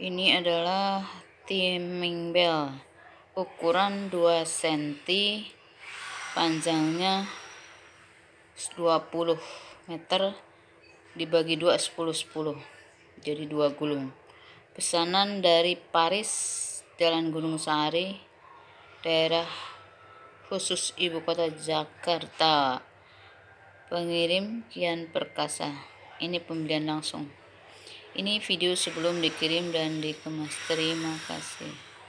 ini adalah timing bell ukuran 2 cm panjangnya 20 meter dibagi 2 10 10 jadi 2 gulung pesanan dari Paris Jalan Gunung Sari daerah khusus ibu kota Jakarta pengirim Kian Perkasa ini pembelian langsung ini video sebelum dikirim dan dikemas. Terima kasih.